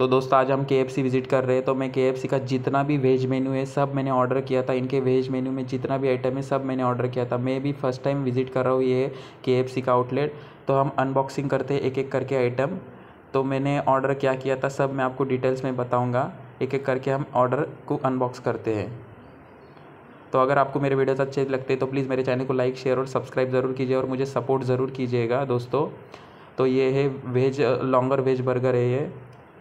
तो दोस्तों आज हम के विज़िट कर रहे हैं तो मैं के का जितना भी वेज मेन्यू है सब मैंने ऑर्डर किया था इनके वेज मेन्यू में जितना भी आइटम है सब मैंने ऑर्डर किया था मैं भी फर्स्ट टाइम विज़िट कर रहा हूँ ये के का आउटलेट तो हम अनबॉक्सिंग करते हैं एक एक करके आइटम तो मैंने ऑर्डर क्या किया था सब मैं आपको डिटेल्स में बताऊँगा एक एक करके हम ऑर्डर को अनबॉक्स करते हैं तो अगर आपको मेरे वीडियोस अच्छे लगते हैं तो प्लीज़ मेरे चैनल को लाइक शेयर और सब्सक्राइब ज़रूर कीजिए और मुझे सपोर्ट ज़रूर कीजिएगा दोस्तों तो ये है वेज लॉन्गर वेज बर्गर है ये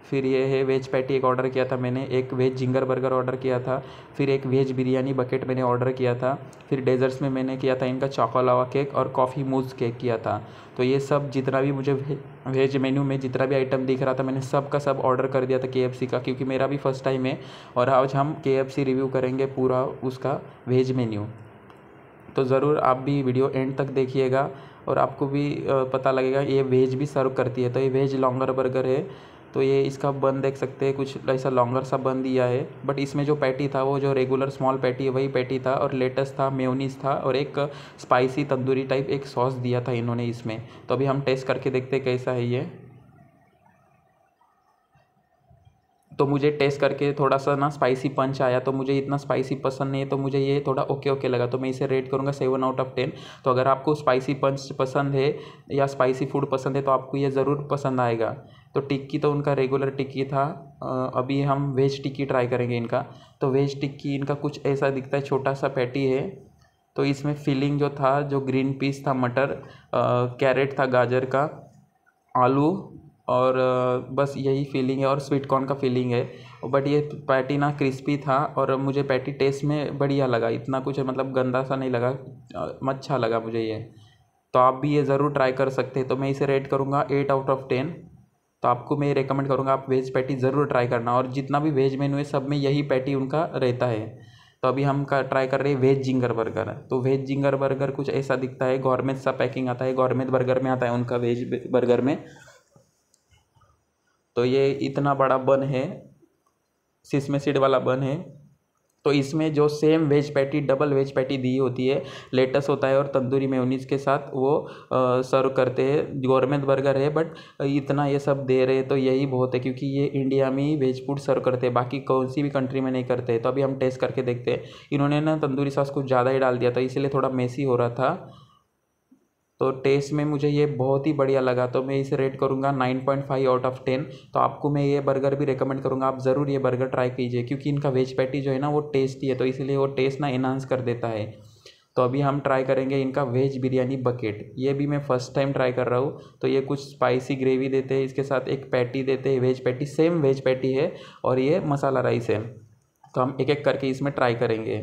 फिर ये है वेज पैटी एक ऑर्डर किया था मैंने एक वेज जिंगर बर्गर ऑर्डर किया था फिर एक वेज बिरयानी बकेट मैंने ऑर्डर किया था फिर डेजर्ट्स में मैंने किया था इनका चॉकोलावा केक और कॉफ़ी मूज केक किया था तो ये सब जितना भी मुझे वेज मेन्यू में जितना भी आइटम दिख रहा था मैंने सब का सब ऑर्डर कर दिया था के का क्योंकि मेरा भी फर्स्ट टाइम है और आज हम के रिव्यू करेंगे पूरा उसका वेज मेन्यू तो ज़रूर आप भी वीडियो एंड तक देखिएगा और आपको भी पता लगेगा ये वेज भी सर्व करती है तो ये वेज लॉन्गर बर्गर है तो ये इसका बन देख सकते हैं कुछ ऐसा लॉन्गर सा बन दिया है बट इसमें जो पैटी था वो जो रेगुलर स्मॉल पैटी है वही पैटी था और लेटस था मेयोनीज था और एक स्पाइसी तंदूरी टाइप एक सॉस दिया था इन्होंने इसमें तो अभी हम टेस्ट करके देखते कैसा है ये तो मुझे टेस्ट करके थोड़ा सा ना स्पाइसी पंच आया तो मुझे इतना स्पाइसी पसंद नहीं है तो मुझे ये थोड़ा ओके ओके लगा तो मैं इसे रेट करूँगा सेवन आउट ऑफ टेन तो अगर आपको स्पाइसी पंच पसंद है या स्पाइसी फूड पसंद है तो आपको ये ज़रूर पसंद आएगा तो टिक्की तो उनका रेगुलर टिक्की था अभी हम वेज टिक्की ट्राई करेंगे इनका तो वेज टिक्की इनका कुछ ऐसा दिखता है छोटा सा पैटी है तो इसमें फिलिंग जो था जो ग्रीन पीस था मटर कैरेट था गाजर का आलू और बस यही फीलिंग है और स्वीट कॉर्न का फीलिंग है बट ये पैटी ना क्रिस्पी था और मुझे पैटी टेस्ट में बढ़िया लगा इतना कुछ मतलब गंदा सा नहीं लगा अच्छा लगा मुझे ये तो आप भी ये ज़रूर ट्राई कर सकते हैं तो मैं इसे रेट करूँगा एट आउट ऑफ टेन तो आपको मैं रेकमेंड करूँगा आप वेज पैटी ज़रूर ट्राई करना और जितना भी वेज मेनू है सब में यही पैटी उनका रहता है तो अभी हम का ट्राई कर रहे हैं वेज जिंगर बर्गर तो वेज जिंगर बर्गर कुछ ऐसा दिखता है गौरमेट सा पैकिंग आता है गवर्नमेंट बर्गर में आता है उनका वेज बर्गर में तो ये इतना बड़ा बन है सिसमे सीड वाला बन है तो इसमें जो same veg patty double veg patty दी होती है लेटस होता है और तंदूरी मेयोनीज के साथ वो सर्व करते हैं गवर्नमेंट बर्गर है बट इतना ये सब दे रहे हैं तो यही बहुत है क्योंकि ये इंडिया में ही वेज फूड सर्व करते हैं बाकी कौन सी भी कंट्री में नहीं करते तो अभी हम टेस्ट करके देखते हैं इन्होंने ना तंदूरी सॉस कुछ ज़्यादा ही डाल दिया था इसीलिए थोड़ा मेसी हो रहा था तो टेस्ट में मुझे ये बहुत ही बढ़िया लगा तो मैं इसे रेट करूँगा nine point five out of ten तो आपको मैं ये बर्गर भी रिकमेंड करूँगा आप ज़रूर ये बर्गर ट्राई कीजिए क्योंकि इनका वेज पैटी जो है ना वो टेस्टी है तो इसलिए वो टेस्ट ना इन्हांस कर देता है तो अभी हम ट्राई करेंगे इनका वेज बिरयानी बकेट ये भी मैं फ़र्स्ट टाइम ट्राई कर रहा हूँ तो ये कुछ स्पाइसी ग्रेवी देते हैं इसके साथ एक पैटी देते हैं veg patty same veg patty है और ये मसाला राइस है तो हम एक एक करके इसमें ट्राई करेंगे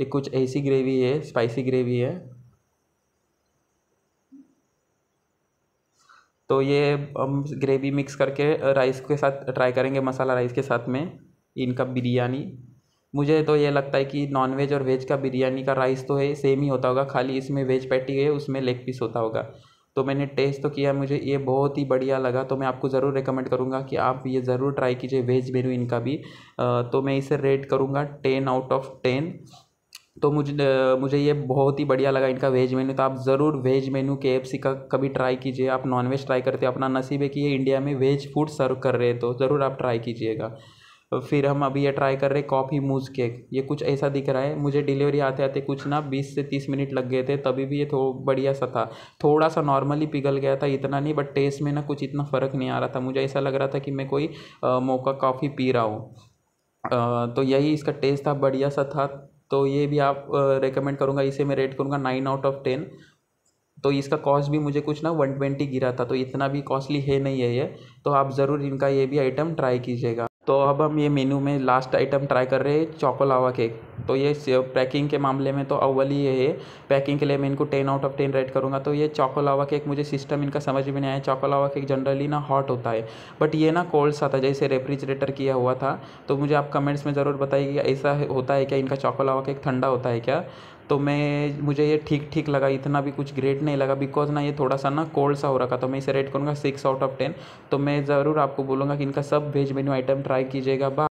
ये कुछ ऐसी ग्रेवी है स्पाइसी ग्रेवी है तो ये हम ग्रेवी मिक्स करके राइस के साथ ट्राई करेंगे मसाला राइस के साथ में इनका बिरयानी मुझे तो ये लगता है कि नॉन वेज और वेज का बिरयानी का राइस तो है सेम ही होता होगा खाली इसमें वेज पैटी है उसमें लेग पीस होता होगा तो मैंने टेस्ट तो किया मुझे ये बहुत ही बढ़िया लगा तो मैं आपको ज़रूर रिकमेंड करूँगा कि आप ये ज़रूर ट्राई कीजिए वेज मेनू इनका भी तो मैं इसे रेट करूँगा टेन आउट ऑफ टेन तो मुझे मुझे ये बहुत ही बढ़िया लगा इनका वेज मेन्यू तो आप ज़रूर वेज मेन्यू के एफ का कभी ट्राई कीजिए आप नॉन वेज ट्राई करते अपना नसीब है कि ये इंडिया में वेज फूड सर्व कर रहे हैं तो ज़रूर आप ट्राई कीजिएगा फिर हम अभी ये ट्राई कर रहे कॉफ़ी मूज केक ये कुछ ऐसा दिख रहा है मुझे डिलीवरी आते आते कुछ ना बीस से तीस मिनट लग गए थे तभी भी ये थो बढ़िया सा था थोड़ा सा नॉर्मली पिघल गया था इतना नहीं बट टेस्ट में ना कुछ इतना फ़र्क नहीं आ रहा था मुझे ऐसा लग रहा था कि मैं कोई मौका कॉफ़ी पी रहा हूँ तो यही इसका टेस्ट था बढ़िया सा था तो ये भी आप रिकमेंड करूँगा इसे मैं रेट करूँगा नाइन आउट ऑफ टेन तो इसका कॉस्ट भी मुझे कुछ ना वन ट्वेंटी गिरा था तो इतना भी कॉस्टली है नहीं है ये तो आप ज़रूर इनका ये भी आइटम ट्राई कीजिएगा तो अब हम ये मेनू में लास्ट आइटम ट्राई कर रहे हैं चॉकोलावा केक तो ये पैकिंग के मामले में तो अव्वल ही है पैकिंग के लिए मैं इनको ten out of ten rate करूँगा तो ये चॉकोलावा केक मुझे सिस्टम इनका समझ में नहीं आया चॉकोलावा केक जनरली ना हॉट होता है बट ये ना कोल्ड सा था जैसे रेफ्रिजरेटर किया हुआ था तो मुझे आप कमेंट्स में ज़रूर बताइए कि ऐसा होता है क्या इनका चॉकोलावा केक ठंडा होता है क्या तो मैं मुझे ये ठीक ठीक लगा इतना भी कुछ ग्रेट नहीं लगा बिकॉज ना ये थोड़ा सा ना कोल्ड सा हो रखा तो मैं इसे रेट करूँगा सिक्स आउट ऑफ टेन तो मैं ज़रूर आपको बोलूँगा कि इनका सब वेज मेन्यू आइटम ट्राई कीजिएगा बा